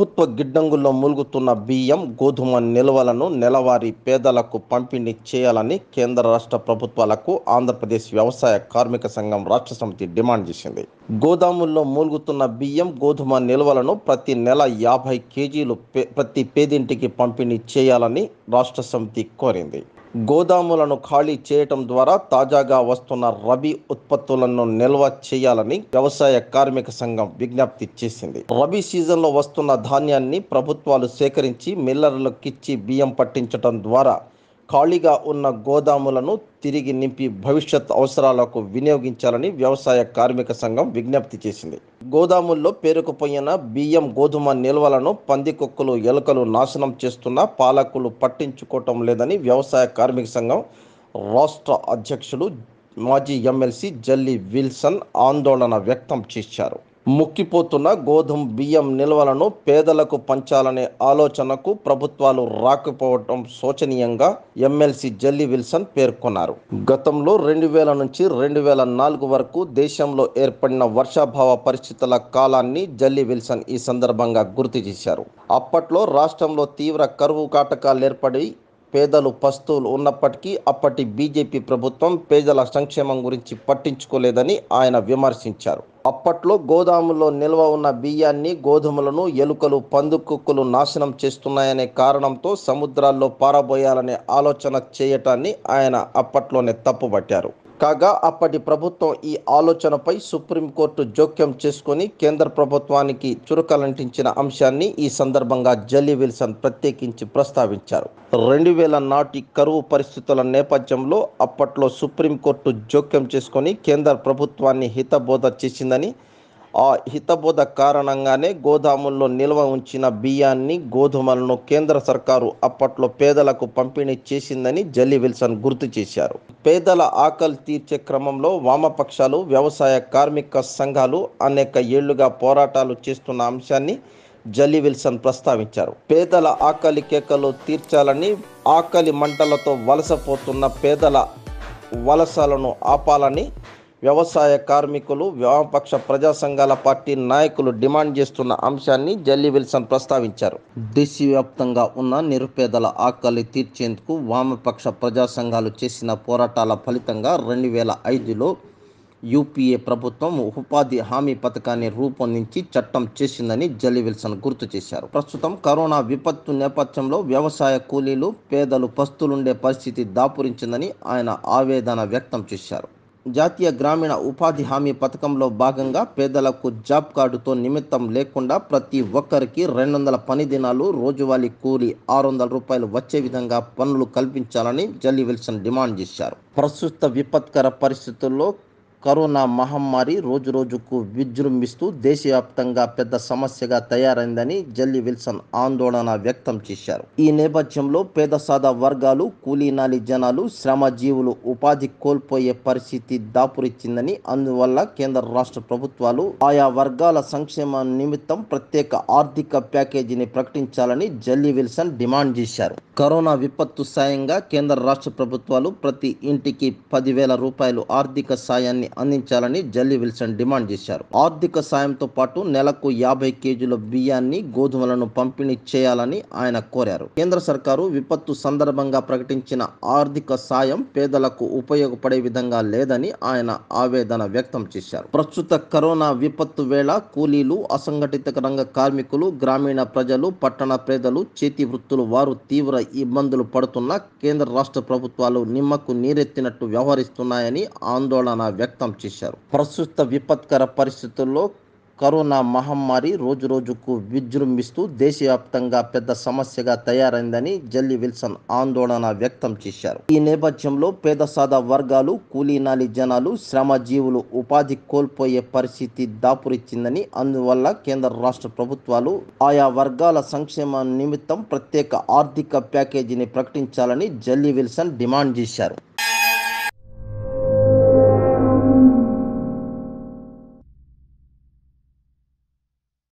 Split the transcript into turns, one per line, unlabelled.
ప్రభుత్వ గిడ్డంగుల్లో మూలుగుతున్న బియ్యం గోధుమ నిల్వలను నెలవారీ పేదలకు పంపిణీ చేయాలని కేంద్ర రాష్ట్ర ప్రభుత్వాలకు ఆంధ్రప్రదేశ్ వ్యవసాయ కార్మిక సంఘం రాష్ట్ర సమితి డిమాండ్ చేసింది గోదాముల్లో మూలుగుతున్న బియ్యం గోధుమ నిల్వలను ప్రతి నెల యాభై కేజీలు ప్రతి పేదింటికి పంపిణీ చేయాలని రాష్ట్ర సమితి కోరింది గోదాములను ఖాళీ చేయటం ద్వారా తాజాగా వస్తున్న రబీ ఉత్పత్తులను నిల్వ చేయాలని వ్యవసాయ కార్మిక సంఘం విజ్ఞప్తి చేసింది రబీ సీజన్లో వస్తున్న ధాన్యాన్ని ప్రభుత్వాలు సేకరించి మిల్లర్లకిచ్చి బియ్యం పట్టించటం ద్వారా ఖాళీగా ఉన్న గోదాములను తిరిగి నింపి భవిష్యత్ అవసరాలకు వినియోగించాలని వ్యవసాయ కార్మిక సంఘం విజ్ఞప్తి చేసింది గోదాముల్లో పేరుకుపోయిన బియ్యం గోధుమ నిల్వలను పందికొక్కలు ఎలుకలు నాశనం చేస్తున్న పాలకులు పట్టించుకోవటం లేదని వ్యవసాయ కార్మిక సంఘం రాష్ట్ర అధ్యక్షులు మాజీ ఎమ్మెల్సీ జల్లి విల్సన్ ఆందోళన వ్యక్తం చేశారు ముక్కిపోతున్న గోధుమ బియ్యం నిల్వలను పేదలకు పంచాలనే ఆలోచనకు ప్రభుత్వాలు రాకపోవటం శోచనీయంగా ఎమ్మెల్సీ జల్లి విల్సన్ పేర్కొన్నారు గతంలో రెండు వేల నుంచి రెండు వేల నాలుగు వరకు దేశంలో ఏర్పడిన వర్షాభావ పరిస్థితుల కాలాన్ని జల్లి విల్సన్ ఈ సందర్భంగా గుర్తు చేశారు అప్పట్లో రాష్ట్రంలో తీవ్ర కరువు కాటకాలు ఏర్పడి పేదలు పస్తువులు ఉన్నప్పటికీ అప్పటి బీజేపీ ప్రభుత్వం పేదల సంక్షేమం గురించి పట్టించుకోలేదని ఆయన విమర్శించారు అప్పట్లో గోదాముల్లో నిల్వ ఉన్న బియ్యాన్ని గోధుమలను ఎలుకలు పందుకుక్కులు నాశనం చేస్తున్నాయనే కారణంతో సముద్రాల్లో పారబోయాలనే ఆలోచన చేయటాన్ని ఆయన అప్పట్లోనే తప్పుపట్టారు కాగా అప్పటి ప్రభుత్వం ఈ ఆలోచనపై సుప్రీంకోర్టు జోక్యం చేసుకుని కేంద్ర ప్రభుత్వానికి చురుకలంటించిన అంశాన్ని ఈ సందర్భంగా జల్లీ విల్సన్ ప్రత్యేకించి ప్రస్తావించారు రెండు వేల నాటి కరువు పరిస్థితుల నేపథ్యంలో అప్పట్లో సుప్రీంకోర్టు జోక్యం చేసుకుని కేంద్ర ప్రభుత్వాన్ని హితబోధ చేసిందని ఆ హితబోధ కారణంగానే గోదాముల్లో నిల్వ ఉంచిన బియ్యాన్ని గోధుమలను కేంద్ర సర్కారు అప్పట్లో పేదలకు పంపిణీ చేసిందని జల్లి విల్సన్ గుర్తు చేశారు పేదల ఆకలి తీర్చే క్రమంలో వామపక్షాలు వ్యవసాయ కార్మిక సంఘాలు అనేక ఏళ్లుగా పోరాటాలు చేస్తున్న అంశాన్ని జల్లి విల్సన్ ప్రస్తావించారు పేదల ఆకలి కేకలు తీర్చాలని ఆకలి మంటలతో వలసపోతున్న పేదల వలసలను ఆపాలని వ్యవసాయ కార్మికులు వామపక్ష ప్రజా సంఘాల పార్టీ నాయకులు డిమాండ్ చేస్తున్న అంశాన్ని జల్లీ విల్సన్ ప్రస్తావించారు దేశవ్యాప్తంగా ఉన్న నిరుపేదల ఆకలి తీర్చేందుకు వామపక్ష ప్రజా సంఘాలు చేసిన పోరాటాల ఫలితంగా రెండు వేల ఐదులో యూపీఏ ప్రభుత్వం ఉపాధి హామీ పథకాన్ని రూపొందించి చట్టం చేసిందని జల్లి విల్సన్ గుర్తు చేశారు ప్రస్తుతం కరోనా విపత్తు నేపథ్యంలో వ్యవసాయ కూలీలు పేదలు పస్తులుండే పరిస్థితి దాపురించిందని ఆయన ఆవేదన వ్యక్తం చేశారు జాతీయ గ్రామీణ ఉపాధి హామీ పథకంలో భాగంగా పేదలకు జాబ్ కార్డుతో నిమిత్తం లేకుండా ప్రతి ఒక్కరికి రెండు వందల పని దినాలు రోజువారీ కూలి ఆరు వందల రూపాయలు వచ్చే విధంగా పనులు కల్పించాలని జల్లీ విల్సన్ డిమాండ్ చేశారు ప్రస్తుత విపత్కర పరిస్థితుల్లో కరోనా మహమ్మారి రోజురోజుకు విజృంభిస్తూ దేశవ్యాప్తంగా పెద్ద సమస్యగా తయారైందని జల్లి విల్సన్ ఆందోళన వ్యక్తం చేశారు ఈ నేపథ్యంలో పేద సాదా వర్గాలు కూలీనాలి జనాలు శ్రమజీవులు ఉపాధి కోల్పోయే పరిస్థితి దాపురిచ్చిందని అందువల్ల కేంద్ర రాష్ట్ర ప్రభుత్వాలు ఆయా వర్గాల సంక్షేమ నిమిత్తం ప్రత్యేక ఆర్థిక ప్యాకేజీని ప్రకటించాలని జల్లి విల్సన్ డిమాండ్ చేశారు కరోనా విపత్తు సాయంగా కేంద్ర రాష్ట్ర ప్రభుత్వాలు ప్రతి ఇంటికి పదివేల రూపాయలు ఆర్థిక సాయాన్ని అందించాలని జల్లి విల్సన్ డిమాండ్ చేశారు ఆర్థిక సాయంతో పాటు నెలకు యాభై కేజీల బియ్యాన్ని గోధుమలను పంపిణీ చేయాలని ఆయన కోరారు కేంద్ర సర్కారు విపత్తు సందర్భంగా ప్రకటించిన ఆర్థిక సాయం పేదలకు ఉపయోగపడే విధంగా లేదని ఆయన ఆవేదన వ్యక్తం చేశారు ప్రస్తుత కరోనా విపత్తు వేళ కూలీలు అసంఘటిత రంగ కార్మికులు గ్రామీణ ప్రజలు పట్టణ పేదలు చేతి వృత్తులు వారు తీవ్ర ఇబ్బందులు పడుతున్న కేంద్ర రాష్ట్ర ప్రభుత్వాలు నిమ్మకు నీరెత్తినట్టు వ్యవహరిస్తున్నాయని ఆందోళన వ్యక్తం వ్యక్తం చేశారు ప్రస్తుత విపత్కర పరిస్థితుల్లో కరోనా మహమ్మారి రోజు రోజుకు విజృంభిస్తూ దేశవ్యాప్తంగా పెద్ద సమస్యగా తయారైందని జల్లి విల్సన్ ఆందోళన వ్యక్తం చేశారు ఈ నేపథ్యంలో పేద సాదా వర్గాలు కూలీనాలి జనాలు శ్రమజీవులు ఉపాధి కోల్పోయే పరిస్థితి దాపురిచ్చిందని అందువల్ల కేంద్ర రాష్ట్ర ప్రభుత్వాలు ఆయా వర్గాల సంక్షేమ నిమిత్తం ప్రత్యేక ఆర్థిక ప్యాకేజీని ప్రకటించాలని జల్లి విల్సన్ డిమాండ్ చేశారు